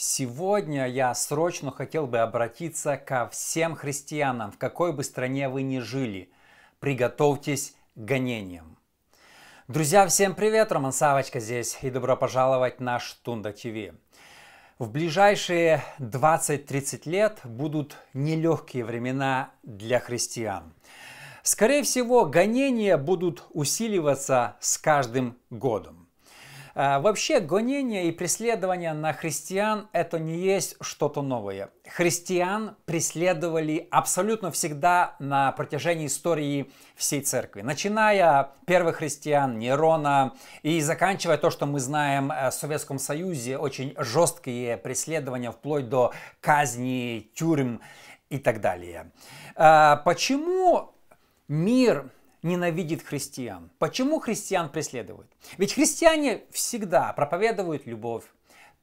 Сегодня я срочно хотел бы обратиться ко всем христианам, в какой бы стране вы ни жили. Приготовьтесь к гонениям. Друзья, всем привет! Роман Савочка здесь и добро пожаловать на Штунда ТВ. В ближайшие 20-30 лет будут нелегкие времена для христиан. Скорее всего, гонения будут усиливаться с каждым годом. А, вообще, гонение и преследование на христиан – это не есть что-то новое. Христиан преследовали абсолютно всегда на протяжении истории всей церкви. Начиная первых христиан, Нерона, и заканчивая то, что мы знаем э, в Советском Союзе, очень жесткие преследования вплоть до казни, тюрьм и так далее. А, почему мир ненавидит христиан. Почему христиан преследуют? Ведь христиане всегда проповедуют любовь,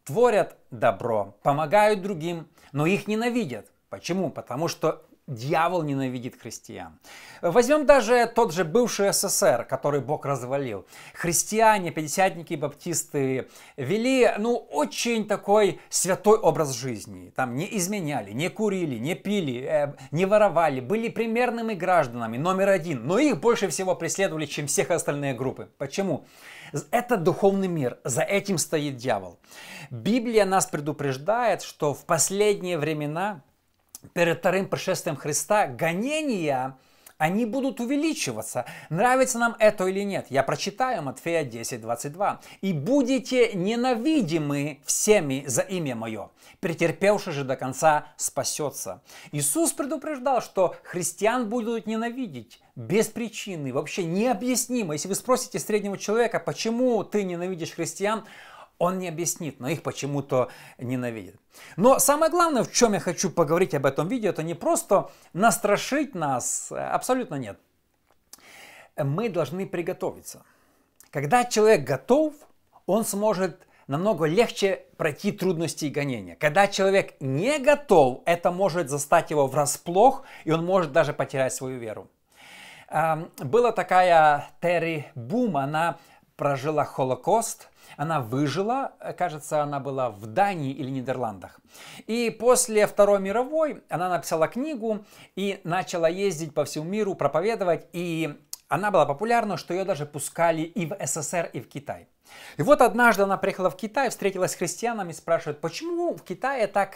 творят добро, помогают другим, но их ненавидят. Почему? Потому что Дьявол ненавидит христиан. Возьмем даже тот же бывший СССР, который Бог развалил. Христиане, пятидесятники, баптисты вели, ну, очень такой святой образ жизни. Там не изменяли, не курили, не пили, э, не воровали, были примерными гражданами, номер один. Но их больше всего преследовали, чем всех остальные группы. Почему? Это духовный мир, за этим стоит дьявол. Библия нас предупреждает, что в последние времена перед вторым пришествием Христа гонения, они будут увеличиваться. Нравится нам это или нет? Я прочитаю Матфея 10, 22. «И будете ненавидимы всеми за имя Мое, претерпевший же до конца спасется». Иисус предупреждал, что христиан будут ненавидеть без причины, вообще необъяснимо. Если вы спросите среднего человека, почему ты ненавидишь христиан, он не объяснит, но их почему-то ненавидит. Но самое главное, в чем я хочу поговорить об этом видео, это не просто настрашить нас, абсолютно нет. Мы должны приготовиться. Когда человек готов, он сможет намного легче пройти трудности и гонения. Когда человек не готов, это может застать его врасплох, и он может даже потерять свою веру. Эм, была такая Терри Бум, она прожила Холокост, она выжила, э, кажется, она была в Дании или Нидерландах. И после Второй мировой она написала книгу и начала ездить по всему миру, проповедовать. И она была популярна, что ее даже пускали и в СССР, и в Китай. И вот однажды она приехала в Китай, встретилась с христианами и спрашивает, почему в Китае так,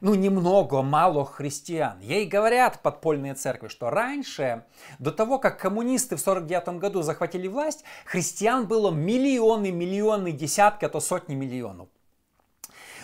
ну, немного, мало христиан? Ей говорят подпольные церкви, что раньше, до того, как коммунисты в 49 году захватили власть, христиан было миллионы, миллионы, десятки, а то сотни миллионов.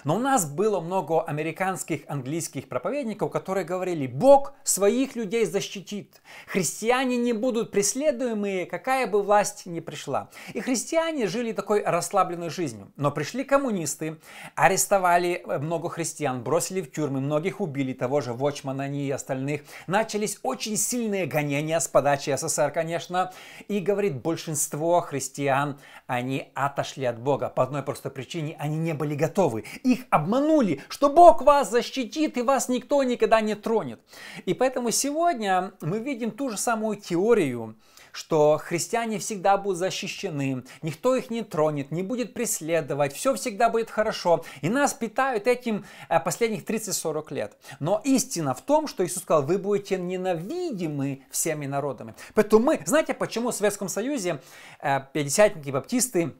Но у нас было много американских, английских проповедников, которые говорили, Бог своих людей защитит. Христиане не будут преследуемые, какая бы власть ни пришла. И христиане жили такой расслабленной жизнью. Но пришли коммунисты, арестовали э, много христиан, бросили в тюрьмы, многих убили, того же Вочмана и остальных. Начались очень сильные гонения с подачи СССР, конечно. И, говорит, большинство христиан, они отошли от Бога. По одной простой причине, они не были готовы. И их обманули, что Бог вас защитит и вас никто никогда не тронет. И поэтому сегодня мы видим ту же самую теорию, что христиане всегда будут защищены, никто их не тронет, не будет преследовать, все всегда будет хорошо. И нас питают этим э, последних 30-40 лет. Но истина в том, что Иисус сказал, вы будете ненавидимы всеми народами. Поэтому мы, знаете, почему в Советском Союзе э, пятидесятники, баптисты,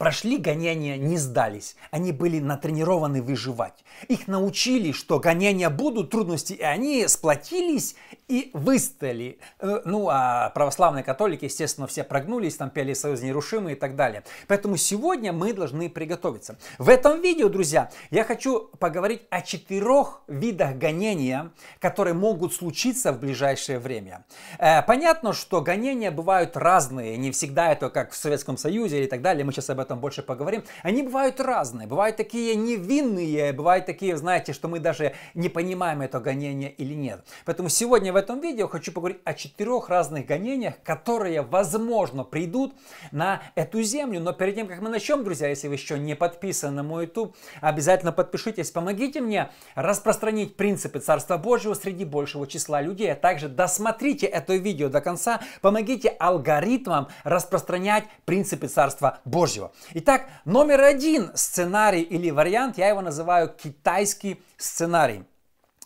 прошли гонения, не сдались. Они были натренированы выживать. Их научили, что гонения будут, трудности, и они сплотились и выстояли. Э, ну, а православные католики, естественно, все прогнулись, там пели «Союз нерушимый» и так далее. Поэтому сегодня мы должны приготовиться. В этом видео, друзья, я хочу поговорить о четырех видах гонения, которые могут случиться в ближайшее время. Э, понятно, что гонения бывают разные, не всегда это как в Советском Союзе и так далее, мы сейчас об этом этом больше поговорим. Они бывают разные, бывают такие невинные, бывают такие, знаете, что мы даже не понимаем это гонение или нет. Поэтому сегодня в этом видео хочу поговорить о четырех разных гонениях, которые, возможно, придут на эту землю. Но перед тем, как мы начнем, друзья, если вы еще не подписаны на мой YouTube, обязательно подпишитесь, помогите мне распространить принципы Царства Божьего среди большего числа людей, а также досмотрите это видео до конца, помогите алгоритмам распространять принципы Царства Божьего. Итак, номер один сценарий или вариант, я его называю китайский сценарий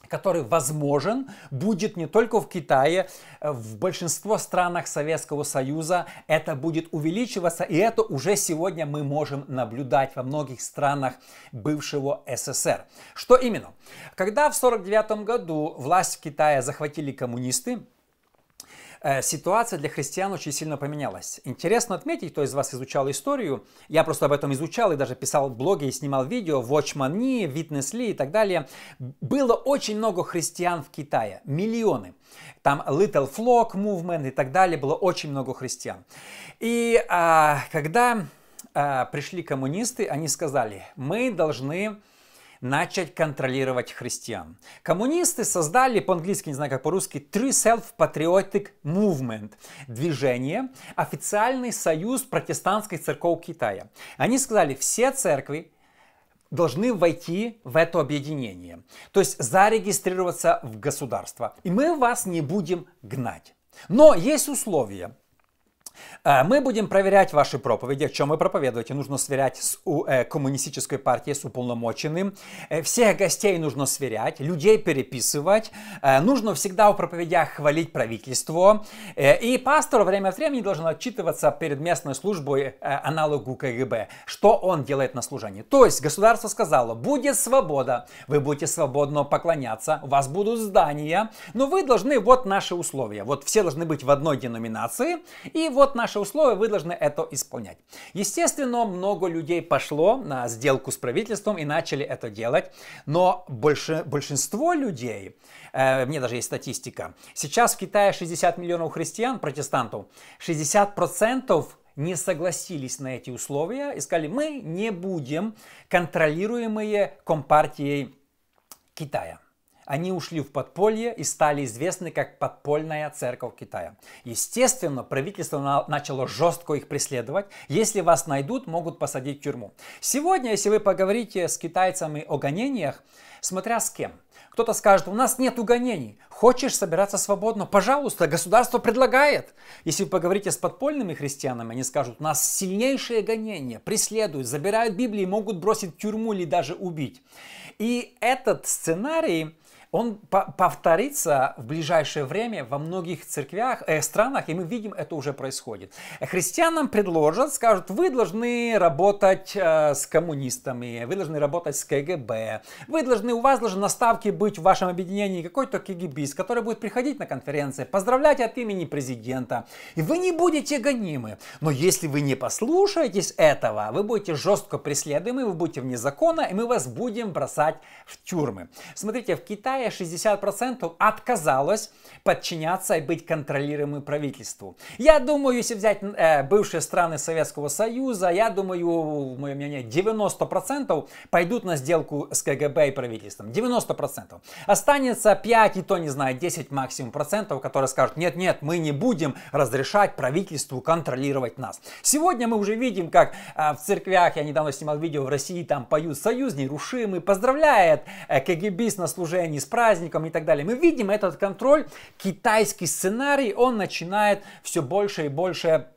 который возможен, будет не только в Китае, э, в большинство странах Советского Союза это будет увеличиваться, и это уже сегодня мы можем наблюдать во многих странах бывшего СССР. Что именно? Когда в 1949 году власть в Китае захватили коммунисты, Э, ситуация для христиан очень сильно поменялась. Интересно отметить, кто из вас изучал историю, я просто об этом изучал и даже писал блоги и снимал видео, Watchman Nee, Witness Lee и так далее. Было очень много христиан в Китае, миллионы. Там Little Flock Movement и так далее, было очень много христиан. И а, когда а, пришли коммунисты, они сказали, мы должны начать контролировать христиан. Коммунисты создали, по-английски, не знаю как по-русски, True Self-Patriotic Movement, движение, официальный союз протестантской церков Китая. Они сказали, все церкви, должны войти в это объединение, то есть зарегистрироваться в государство. И мы вас не будем гнать. Но есть условия. Э, мы будем проверять ваши проповеди, о чем вы проповедуете. Нужно сверять с э, коммунистической партией, с уполномоченным. Э, всех гостей нужно сверять, людей переписывать. Нужно всегда в проповедях хвалить правительство. И пастор время от времени должен отчитываться перед местной службой аналогу КГБ, что он делает на служении. То есть государство сказало, будет свобода, вы будете свободно поклоняться, у вас будут здания, но вы должны, вот наши условия, вот все должны быть в одной деноминации, и вот наши наши условия, вы должны это исполнять. Естественно, много людей пошло на сделку с правительством и начали это делать, но больше, большинство людей, э, мне даже есть статистика, сейчас в Китае 60 миллионов христиан, протестантов, 60% не согласились на эти условия и сказали, мы не будем контролируемые компартией Китая. Они ушли в подполье и стали известны как подпольная церковь Китая. Естественно, правительство на начало жестко их преследовать. Если вас найдут, могут посадить в тюрьму. Сегодня, если вы поговорите с китайцами о гонениях, смотря с кем. Кто-то скажет, у нас нет угонений. Хочешь собираться свободно? Пожалуйста, государство предлагает. Если вы поговорите с подпольными христианами, они скажут, у нас сильнейшие гонения, преследуют, забирают Библии, могут бросить в тюрьму или даже убить. И этот сценарий он по повторится в ближайшее время во многих церквях, э, странах, и мы видим, это уже происходит. Э, христианам предложат, скажут, вы должны работать э, с коммунистами, вы должны работать с КГБ, вы должны, у вас должны наставки быть в вашем объединении какой-то КГБист, который будет приходить на конференции, поздравлять от имени президента, и вы не будете гонимы. Но если вы не послушаетесь этого, вы будете жестко преследуемы, вы будете вне закона, и мы вас будем бросать в тюрьмы. Смотрите, в Китае Китая 60% отказалось подчиняться и быть контролируемым правительству. Я думаю, если взять э, бывшие страны Советского Союза, я думаю, мое мнение, 90% пойдут на сделку с КГБ и правительством. 90%. Останется 5, и то не знаю, 10 максимум процентов, которые скажут, нет-нет, мы не будем разрешать правительству контролировать нас. Сегодня мы уже видим, как э, в церквях, я недавно снимал видео, в России там поют «Союз нерушимый», поздравляет э, КГБист на служении с праздником и так далее. Мы видим этот контроль, китайский сценарий, он начинает все больше и больше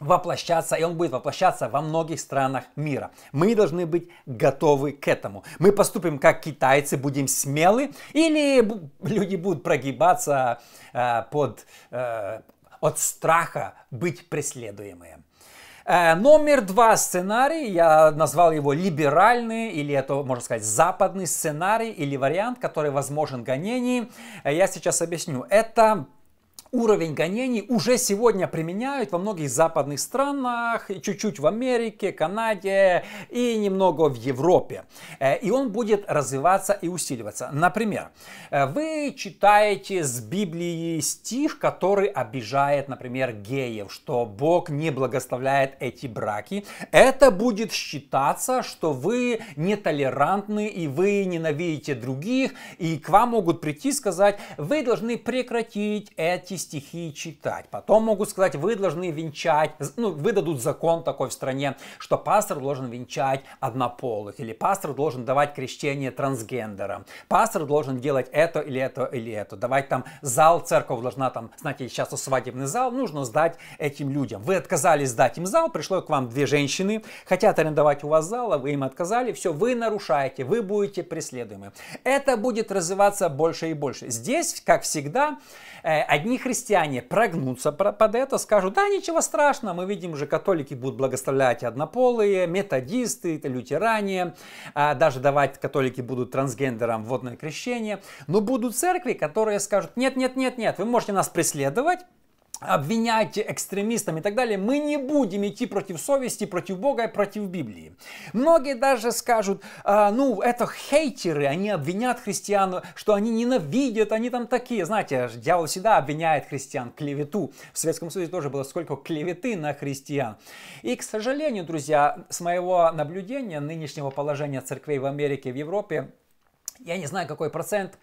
воплощаться, и он будет воплощаться во многих странах мира. Мы должны быть готовы к этому. Мы поступим как китайцы, будем смелы, или люди будут прогибаться э, под, э, от страха быть преследуемыми. Э, номер два сценарий, я назвал его либеральный, или это, можно сказать, западный сценарий, или вариант, который возможен гонений. Э, я сейчас объясню. Это уровень гонений уже сегодня применяют во многих западных странах, чуть-чуть в Америке, Канаде и немного в Европе. Э, и он будет развиваться и усиливаться. Например, э, вы читаете с Библии стих, который обижает, например, геев, что Бог не благословляет эти браки. Это будет считаться, что вы нетолерантны и вы ненавидите других, и к вам могут прийти и сказать, вы должны прекратить эти стихи читать. Потом могут сказать, вы должны венчать, ну, выдадут закон такой в стране, что пастор должен венчать однополых, или пастор должен давать крещение трансгендерам, пастор должен делать это или это или это, давать там зал, церковь должна там, знаете, сейчас у свадебный зал, нужно сдать этим людям. Вы отказались сдать им зал, пришло к вам две женщины, хотят арендовать у вас зал, а вы им отказали, все, вы нарушаете, вы будете преследуемы. Это будет развиваться больше и больше. Здесь, как всегда, э, одни христиане христиане прогнутся под это, скажут, да, ничего страшного, мы видим уже католики будут благословлять однополые, методисты, лютеране, а, даже давать католики будут трансгендерам водное крещение. Но будут церкви, которые скажут, нет, нет, нет, нет, вы можете нас преследовать, обвинять экстремистам и так далее, мы не будем идти против совести, против Бога и против Библии. Многие даже скажут, а, ну, это хейтеры, они обвинят христиан, что они ненавидят, они там такие. Знаете, дьявол всегда обвиняет христиан, клевету. В Советском Союзе тоже было сколько клеветы на христиан. И, к сожалению, друзья, с моего наблюдения нынешнего положения церквей в Америке, в Европе, я не знаю, какой процент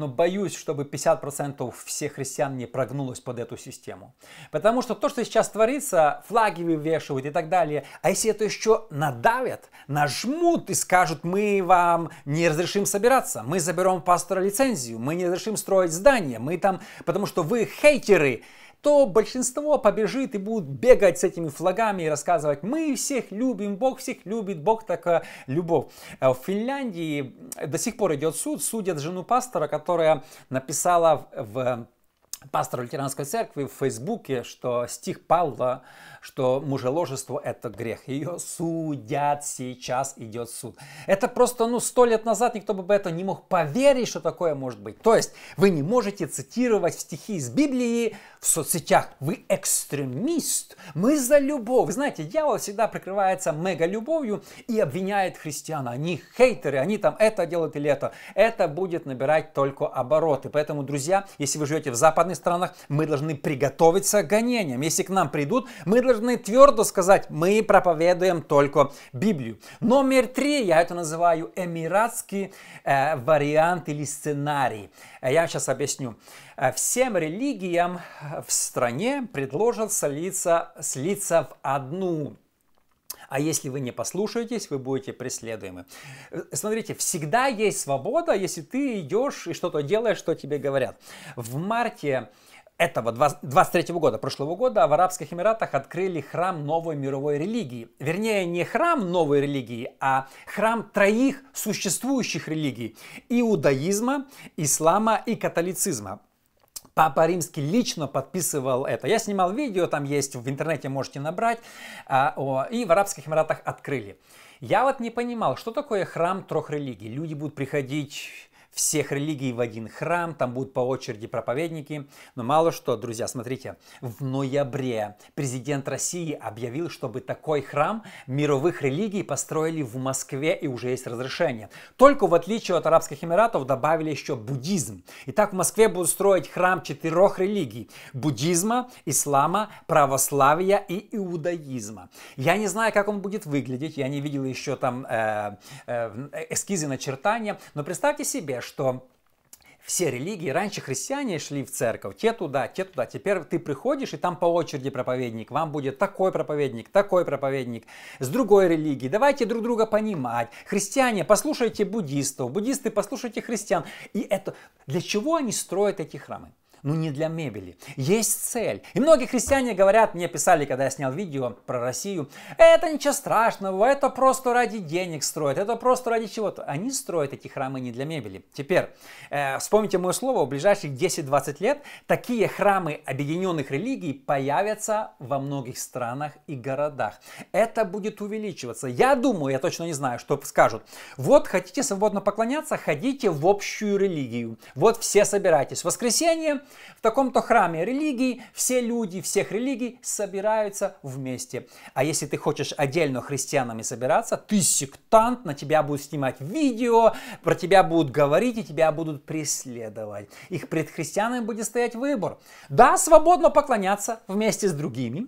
но боюсь, чтобы 50% всех христиан не прогнулось под эту систему. Потому что то, что сейчас творится, флаги вывешивают и так далее, а если это еще надавят, нажмут и скажут, мы вам не разрешим собираться, мы заберем пастора лицензию, мы не разрешим строить здание, мы там, потому что вы хейтеры, то большинство побежит и будут бегать с этими флагами и рассказывать, мы всех любим, Бог всех любит, Бог так э, любовь. Э, в Финляндии до сих пор идет суд, судят жену пастора, которая написала в Пастор лютеранской церкви в Фейсбуке, что стих Павла, что мужеложество – это грех. Ее судят, сейчас идет суд. Это просто, ну, сто лет назад никто бы это не мог поверить, что такое может быть. То есть вы не можете цитировать стихи из Библии в соцсетях. Вы экстремист. Мы за любовь. Знаете, дьявол всегда прикрывается мега-любовью и обвиняет христиан. Они хейтеры, они там это делают или это. Это будет набирать только обороты. Поэтому, друзья, если вы живете в Западной тоталитарных странах, мы должны приготовиться к гонениям. Если к нам придут, мы должны твердо сказать, мы проповедуем только Библию. Номер три, я это называю эмиратский э, вариант или сценарий. Э, я сейчас объясню. Э, всем религиям в стране предложат слиться, слиться в одну а если вы не послушаетесь, вы будете преследуемы. Э, смотрите, всегда есть свобода, если ты идешь и что-то делаешь, что тебе говорят. В марте этого 23 года, прошлого года, в Арабских Эмиратах открыли храм новой мировой религии. Вернее, не храм новой религии, а храм троих существующих религий – иудаизма, ислама и католицизма. Папа Римский лично подписывал это. Я снимал видео, там есть в интернете, можете набрать. А, и в Арабских Эмиратах открыли. Я вот не понимал, что такое храм трех религий. Люди будут приходить всех религий в один храм, там будут по очереди проповедники. Но мало что, друзья, смотрите, в ноябре президент России объявил, чтобы такой храм мировых религий построили в Москве и уже есть разрешение. Только в отличие от Арабских Эмиратов добавили еще буддизм. Итак, в Москве будут строить храм четырех религий – буддизма, ислама, православия и иудаизма. Я не знаю, как он будет выглядеть, я не видел еще там э, э, эскизы начертания, но представьте себе, что все религии, раньше христиане шли в церковь, те туда, те туда, теперь ты приходишь, и там по очереди проповедник, вам будет такой проповедник, такой проповедник, с другой религии, давайте друг друга понимать, христиане, послушайте буддистов, буддисты, послушайте христиан, и это, для чего они строят эти храмы? ну не для мебели. Есть цель. И многие христиане говорят, мне писали, когда я снял видео про Россию, это ничего страшного, это просто ради денег строят, это просто ради чего-то. Они строят эти храмы не для мебели. Теперь, э, вспомните мое слово, в ближайших 10-20 лет такие храмы объединенных религий появятся во многих странах и городах. Это будет увеличиваться. Я думаю, я точно не знаю, что скажут. Вот хотите свободно поклоняться, ходите в общую религию. Вот все собирайтесь. В воскресенье в таком-то храме религии все люди всех религий собираются вместе. А если ты хочешь отдельно христианами собираться, ты сектант, на тебя будут снимать видео, про тебя будут говорить и тебя будут преследовать. Их пред христианами будет стоять выбор. Да, свободно поклоняться вместе с другими,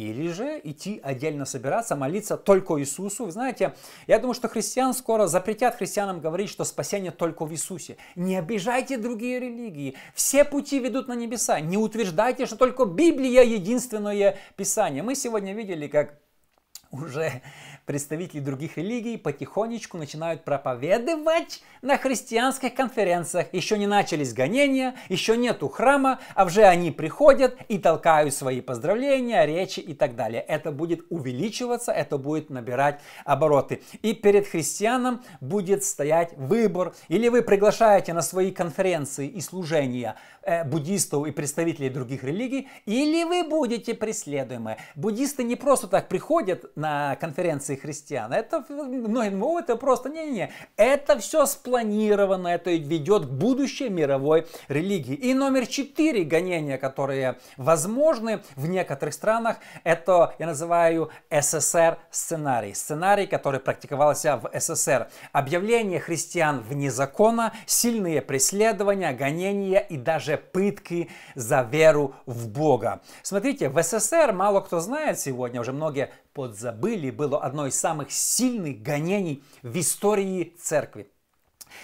или же идти отдельно собираться, молиться только Иисусу. Вы знаете, я думаю, что христиан скоро запретят христианам говорить, что спасение только в Иисусе. Не обижайте другие религии. Все пути ведут на небеса. Не утверждайте, что только Библия единственное Писание. Мы сегодня видели, как уже представители других религий потихонечку начинают проповедовать на христианских конференциях. Еще не начались гонения, еще нету храма, а уже они приходят и толкают свои поздравления, речи и так далее. Это будет увеличиваться, это будет набирать обороты. И перед христианом будет стоять выбор. Или вы приглашаете на свои конференции и служения э, буддистов и представителей других религий, или вы будете преследуемы. Буддисты не просто так приходят на конференции христиан. Это многие ну, могут, это просто не-не-не. Это все спланировано, это ведет к будущей мировой религии. И номер четыре гонения, которые возможны в некоторых странах, это я называю СССР сценарий. Сценарий, который практиковался в СССР. Объявление христиан вне закона, сильные преследования, гонения и даже пытки за веру в Бога. Смотрите, в СССР мало кто знает сегодня, уже многие подзабыли, было одно из самых сильных гонений в истории церкви.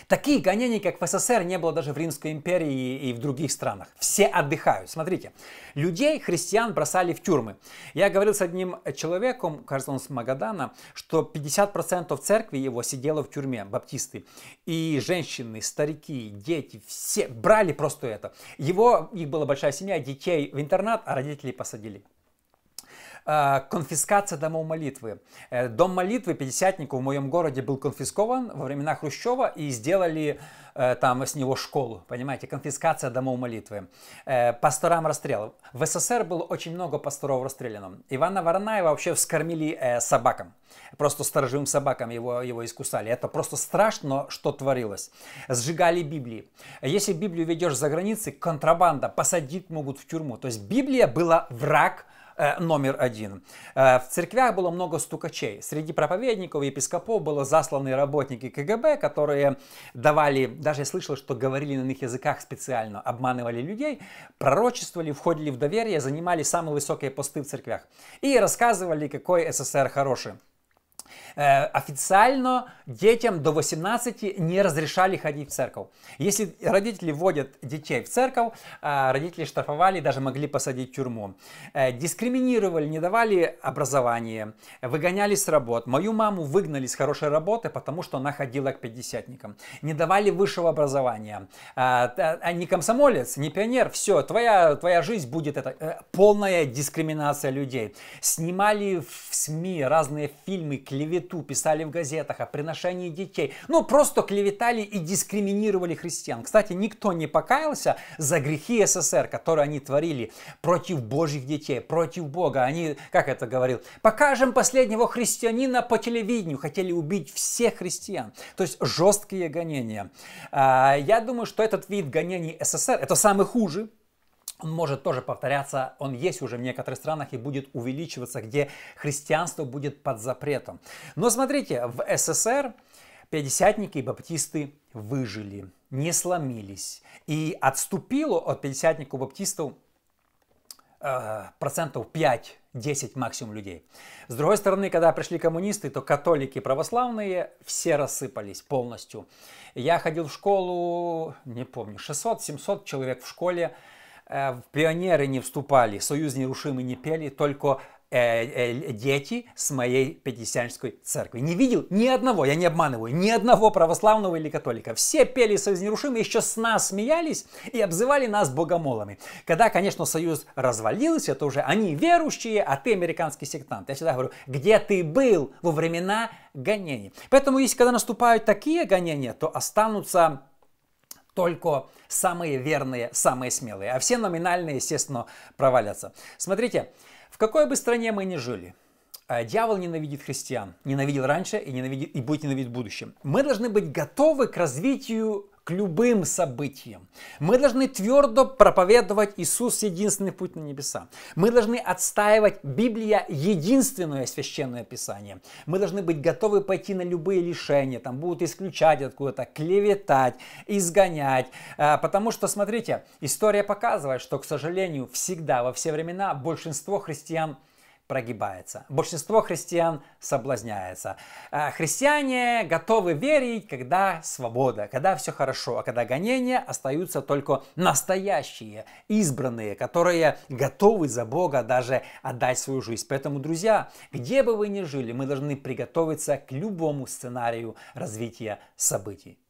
такие гонения как в СССР, не было даже в Римской империи и в других странах. Все отдыхают. Смотрите, людей, христиан бросали в тюрьмы. Я говорил с одним человеком, кажется, он с Магадана, что 50% церкви его сидело в тюрьме, баптисты. И женщины, старики, дети, все брали просто это. Его, их была большая семья, детей в интернат, а родителей посадили. А, конфискация домов молитвы. Э, дом молитвы пятидесятнику в моем городе был конфискован во времена Хрущева и сделали э, там с него школу, понимаете, конфискация домов молитвы, э, пасторам расстрел В СССр было очень много пасторов расстреляно. Ивана Воронаева вообще вскормили собакам, просто сторожевым собакам его, его искусали. Это просто страшно, что творилось. Сжигали Библии. Если Библию ведешь за границей, контрабанда, посадить могут в тюрьму. То есть Библия была враг Э, номер один. Э, в церквях было много стукачей. Среди проповедников и епископов были засланы работники КГБ, которые давали, даже я слышал, что говорили на них языках специально, обманывали людей, пророчествовали, входили в доверие, занимали самые высокие посты в церквях и рассказывали, какой СССР хороший. Э, официально детям до 18 не разрешали ходить в церковь. Если родители вводят детей в церковь, э, родители штрафовали, даже могли посадить в тюрьму. Э, дискриминировали, не давали образования, выгоняли с работ. Мою маму выгнали с хорошей работы, потому что она ходила к пятидесятникам. Не давали высшего образования. А не комсомолец, не пионер, все, твоя, твоя жизнь будет это, полная дискриминация людей. Снимали в СМИ разные фильмы, клеветы, клевету, писали в газетах о приношении детей. Ну, просто клеветали и дискриминировали христиан. Кстати, никто не покаялся за грехи СССР, которые они творили против божьих детей, против Бога. Они, как это говорил, покажем последнего христианина по телевидению. Хотели убить всех христиан. То есть жесткие гонения. А, я думаю, что этот вид гонений СССР, это самый хуже, он может тоже повторяться, он есть уже в некоторых странах и будет увеличиваться, где христианство будет под запретом. Но смотрите, в СССР пятидесятники и баптисты выжили, не сломились. И отступило от пятидесятников баптистов э, процентов 5 10 максимум людей. С другой стороны, когда пришли коммунисты, то католики и православные все рассыпались полностью. Я ходил в школу, не помню, 600-700 человек в школе, Э, в пионеры не вступали, союз нерушимый не пели, только э, э, дети с моей пятидесятнической церкви. Не видел ни одного, я не обманываю, ни одного православного или католика. Все пели «Союз нерушимый», еще с нас смеялись и обзывали нас богомолами. Когда, конечно, Союз развалился, это уже они верующие, а ты американский сектант. Я всегда говорю, где ты был во времена гонений? Поэтому, если когда наступают такие гонения, то останутся только самые верные, самые смелые. А все номинальные, естественно, провалятся. Смотрите, в какой бы стране мы ни жили, а, дьявол ненавидит христиан, ненавидел раньше и, ненавидит, и будет ненавидеть в будущем. Мы должны быть готовы к развитию к любым событиям. Мы должны твердо проповедовать Иисус единственный путь на небеса. Мы должны отстаивать Библия единственное священное писание. Мы должны быть готовы пойти на любые лишения. Там будут исключать откуда-то, клеветать, изгонять. А, потому что, смотрите, история показывает, что, к сожалению, всегда, во все времена большинство христиан – прогибается. Большинство христиан соблазняется. Э, христиане готовы верить, когда свобода, когда все хорошо, а когда гонения остаются только настоящие, избранные, которые готовы за Бога даже отдать свою жизнь. Поэтому, друзья, где бы вы ни жили, мы должны приготовиться к любому сценарию развития событий.